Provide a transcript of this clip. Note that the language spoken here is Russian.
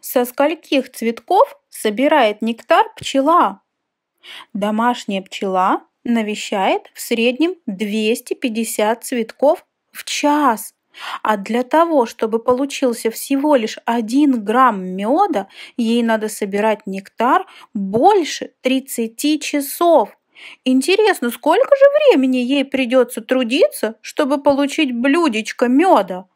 Со скольких цветков собирает нектар пчела? Домашняя пчела навещает в среднем 250 цветков в час. А для того, чтобы получился всего лишь 1 грамм меда, ей надо собирать нектар больше 30 часов. Интересно, сколько же времени ей придется трудиться, чтобы получить блюдечко меда?